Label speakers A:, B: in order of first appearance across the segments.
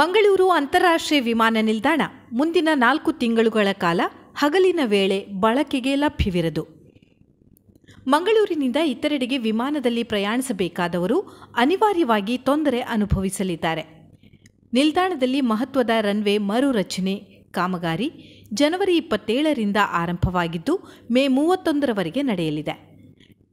A: ಮಂಗಳೂರು ಅಂತಾರಾಷ್ಟ್ರೀಯ ವಿಮಾನ ನಿಲ್ದಾಣ ಮುಂದಿನ ನಾಲ್ಕು ತಿಂಗಳುಗಳ ಕಾಲ ಹಗಲಿನ ವೇಳೆ ಬಳಕೆಗೆ ಲಭ್ಯವಿರದು ಮಂಗಳೂರಿನಿಂದ ಇತರೆಡೆಗೆ ವಿಮಾನದಲ್ಲಿ ಪ್ರಯಾಣಿಸಬೇಕಾದವರು ಅನಿವಾರ್ಯವಾಗಿ ತೊಂದರೆ ಅನುಭವಿಸಲಿದ್ದಾರೆ ನಿಲ್ದಾಣದಲ್ಲಿ ಮಹತ್ವದ ರನ್ವೇ ಮರುರಚನೆ ಕಾಮಗಾರಿ ಜನವರಿ ಇಪ್ಪತ್ತೇಳರಿಂದ ಆರಂಭವಾಗಿದ್ದು ಮೇ ಮೂವತ್ತೊಂದರವರೆಗೆ ನಡೆಯಲಿದೆ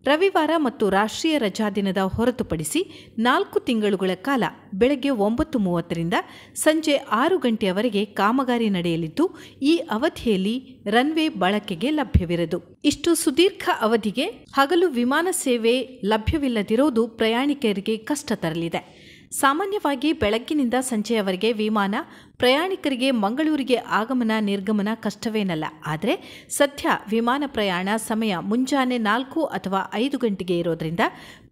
A: ರವಿವಾರ ಮತ್ತು ರಾಷ್ಟ್ರೀಯ ರಜಾದಿನದ ಹೊರತುಪಡಿಸಿ ನಾಲ್ಕು ತಿಂಗಳುಗಳ ಕಾಲ ಬೆಳಗ್ಗೆ ಒಂಬತ್ತು ಮೂವತ್ತರಿಂದ ಸಂಜೆ ಆರು ಗಂಟೆಯವರೆಗೆ ಕಾಮಗಾರಿ ನಡೆಯಲಿದ್ದು ಈ ಅವಧಿಯಲ್ಲಿ ರನ್ವೇ ಬಳಕೆಗೆ ಲಭ್ಯವಿರದು ಇಷ್ಟು ಸುದೀರ್ಘ ಅವಧಿಗೆ ಹಗಲು ವಿಮಾನ ಸೇವೆ ಲಭ್ಯವಿಲ್ಲದಿರುವುದು ಪ್ರಯಾಣಿಕರಿಗೆ ಕಷ್ಟ ತರಲಿದೆ ಸಾಮಾನ್ಯವಾಗಿ ಬೆಳಗ್ಗಿನಿಂದ ಸಂಜೆಯವರೆಗೆ ವಿಮಾನ ಪ್ರಯಾಣಿಕರಿಗೆ ಮಂಗಳೂರಿಗೆ ಆಗಮನ ನಿರ್ಗಮನ ಕಷ್ಟವೇನಲ್ಲ ಆದರೆ ಸದ್ಯ ವಿಮಾನ ಪ್ರಯಾಣ ಸಮಯ ಮುಂಜಾನೆ ನಾಲ್ಕು ಅಥವಾ ಐದು ಗಂಟೆಗೆ ಇರೋದ್ರಿಂದ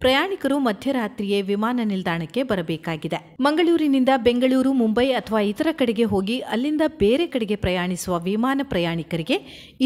A: ಪ್ರಯಾಣಿಕರು ಮಧ್ಯರಾತ್ರಿಯೇ ವಿಮಾನ ನಿಲ್ದಾಣಕ್ಕೆ ಬರಬೇಕಾಗಿದೆ ಮಂಗಳೂರಿನಿಂದ ಬೆಂಗಳೂರು ಮುಂಬೈ ಅಥವಾ ಇತರ ಕಡೆಗೆ ಹೋಗಿ ಅಲ್ಲಿಂದ ಬೇರೆ ಕಡೆಗೆ ಪ್ರಯಾಣಿಸುವ ವಿಮಾನ ಪ್ರಯಾಣಿಕರಿಗೆ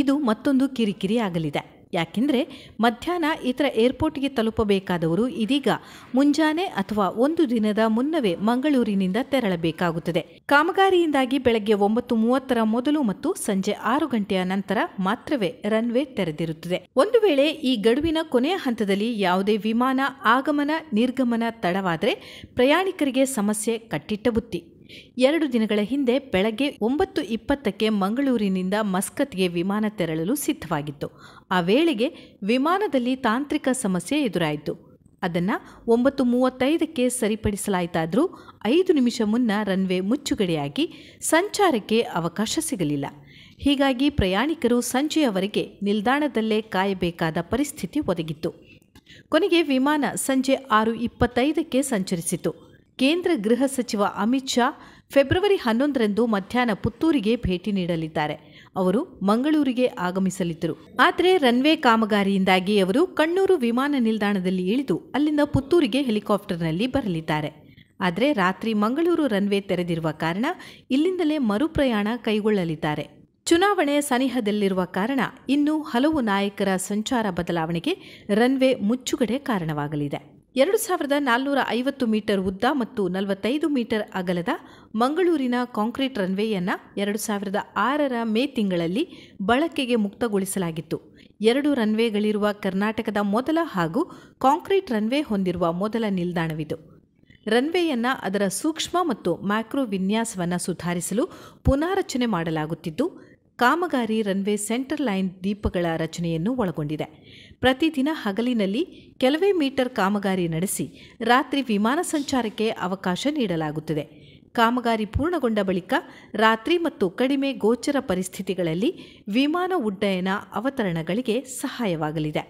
A: ಇದು ಮತ್ತೊಂದು ಕಿರಿಕಿರಿ ಆಗಲಿದೆ ಯಾಕೆಂದರೆ ಮಧ್ಯಾಹ್ನ ಇತರ ಏರ್ಪೋರ್ಟ್ಗೆ ತಲುಪಬೇಕಾದವರು ಇದೀಗ ಮುಂಜಾನೆ ಅಥವಾ ಒಂದು ದಿನದ ಮುನ್ನವೇ ಮಂಗಳೂರಿನಿಂದ ತೆರಳಬೇಕಾಗುತ್ತದೆ ಕಾಮಗಾರಿಯಿಂದಾಗಿ ಬೆಳಗ್ಗೆ ಒಂಬತ್ತು ಮೂವತ್ತರ ಮೊದಲು ಮತ್ತು ಸಂಜೆ ಆರು ಗಂಟೆಯ ನಂತರ ಮಾತ್ರವೇ ರನ್ವೇ ತೆರೆದಿರುತ್ತದೆ ಒಂದು ವೇಳೆ ಈ ಗಡುವಿನ ಕೊನೆಯ ಹಂತದಲ್ಲಿ ಯಾವುದೇ ವಿಮಾನ ಆಗಮನ ನಿರ್ಗಮನ ತಡವಾದರೆ ಪ್ರಯಾಣಿಕರಿಗೆ ಸಮಸ್ಯೆ ಕಟ್ಟಿಟ್ಟ ಬುತ್ತಿ ಎರಡು ದಿನಗಳ ಹಿಂದೆ ಬೆಳಗ್ಗೆ ಒಂಬತ್ತು ಇಪ್ಪತ್ತಕ್ಕೆ ಮಂಗಳೂರಿನಿಂದ ಮಸ್ಕತ್ಗೆ ವಿಮಾನ ತೆರಳಲು ಸಿದ್ಧವಾಗಿತ್ತು ಆ ವೇಳೆಗೆ ವಿಮಾನದಲ್ಲಿ ತಾಂತ್ರಿಕ ಸಮಸ್ಯೆ ಎದುರಾಯಿತು ಅದನ್ನು ಒಂಬತ್ತು ಮೂವತ್ತೈದಕ್ಕೆ ಸರಿಪಡಿಸಲಾಯಿತಾದರೂ ಐದು ನಿಮಿಷ ಮುನ್ನ ರನ್ವೇ ಮುಚ್ಚುಗಡೆಯಾಗಿ ಸಂಚಾರಕ್ಕೆ ಅವಕಾಶ ಸಿಗಲಿಲ್ಲ ಹೀಗಾಗಿ ಪ್ರಯಾಣಿಕರು ಸಂಜೆಯವರೆಗೆ ನಿಲ್ದಾಣದಲ್ಲೇ ಕಾಯಬೇಕಾದ ಪರಿಸ್ಥಿತಿ ಒದಗಿತ್ತು ಕೊನೆಗೆ ವಿಮಾನ ಸಂಜೆ ಆರು ಇಪ್ಪತ್ತೈದಕ್ಕೆ ಸಂಚರಿಸಿತು ಕೇಂದ್ರ ಗೃಹ ಸಚಿವ ಅಮಿತ್ ಶಾ ಫೆಬ್ರವರಿ ಹನ್ನೊಂದರಂದು ಮಧ್ಯಾಹ್ನ ಪುತ್ತೂರಿಗೆ ಭೇಟಿ ನೀಡಲಿದ್ದಾರೆ ಅವರು ಮಂಗಳೂರಿಗೆ ಆಗಮಿಸಲಿದ್ದರು ಆದರೆ ರನ್ವೇ ಕಾಮಗಾರಿಯಿಂದಾಗಿ ಅವರು ಕಣ್ಣೂರು ವಿಮಾನ ನಿಲ್ದಾಣದಲ್ಲಿ ಇಳಿದು ಅಲ್ಲಿಂದ ಪುತ್ತೂರಿಗೆ ಹೆಲಿಕಾಪ್ಟರ್ನಲ್ಲಿ ಬರಲಿದ್ದಾರೆ ಆದರೆ ರಾತ್ರಿ ಮಂಗಳೂರು ರನ್ವೇ ತೆರೆದಿರುವ ಕಾರಣ ಇಲ್ಲಿಂದಲೇ ಮರುಪ್ರಯಾಣ ಕೈಗೊಳ್ಳಲಿದ್ದಾರೆ ಚುನಾವಣೆ ಸನಿಹದಲ್ಲಿರುವ ಕಾರಣ ಇನ್ನೂ ಹಲವು ನಾಯಕರ ಸಂಚಾರ ಬದಲಾವಣೆಗೆ ರನ್ವೇ ಮುಚ್ಚುಗಡೆ ಕಾರಣವಾಗಲಿದೆ ಎರಡು ಸಾವಿರದ ನಾಲ್ನೂರ ಐವತ್ತು ಮೀಟರ್ ಉದ್ದ ಮತ್ತು ನಲವತ್ತೈದು ಮೀಟರ್ ಅಗಲದ ಮಂಗಳೂರಿನ ಕಾಂಕ್ರೀಟ್ ರನ್ವೇಯನ್ನು ಎರಡು ಸಾವಿರದ ಆರರ ಮೇ ತಿಂಗಳಲ್ಲಿ ಬಳಕೆಗೆ ಮುಕ್ತಗೊಳಿಸಲಾಗಿತ್ತು ಎರಡು ರನ್ವೇಗಳಿರುವ ಕರ್ನಾಟಕದ ಮೊದಲ ಹಾಗೂ ಕಾಂಕ್ರೀಟ್ ರನ್ವೇ ಹೊಂದಿರುವ ಮೊದಲ ನಿಲ್ದಾಣವಿದು ರನ್ವೇಯನ್ನು ಅದರ ಸೂಕ್ಷ್ಮ ಮತ್ತು ಮ್ಯಾಕ್ರೋ ವಿನ್ಯಾಸವನ್ನು ಸುಧಾರಿಸಲು ಪುನಾರಚನೆ ಮಾಡಲಾಗುತ್ತಿದ್ದು ಕಾಮಗಾರಿ ರನ್ವೇ ಸೆಂಟರ್ ಲೈನ್ ದೀಪಗಳ ರಚನೆಯನ್ನು ಒಳಗೊಂಡಿದೆ ಪ್ರತಿದಿನ ಹಗಲಿನಲ್ಲಿ ಕೆಲವೇ ಮೀಟರ್ ಕಾಮಗಾರಿ ನಡೆಸಿ ರಾತ್ರಿ ವಿಮಾನ ಸಂಚಾರಕ್ಕೆ ಅವಕಾಶ ನೀಡಲಾಗುತ್ತದೆ ಕಾಮಗಾರಿ ಪೂರ್ಣಗೊಂಡ ಬಳಿಕ ರಾತ್ರಿ ಮತ್ತು ಕಡಿಮೆ ಗೋಚರ ಪರಿಸ್ಥಿತಿಗಳಲ್ಲಿ ವಿಮಾನ ಉಡ್ಡಯನ ಅವತರಣಗಳಿಗೆ ಸಹಾಯವಾಗಲಿದೆ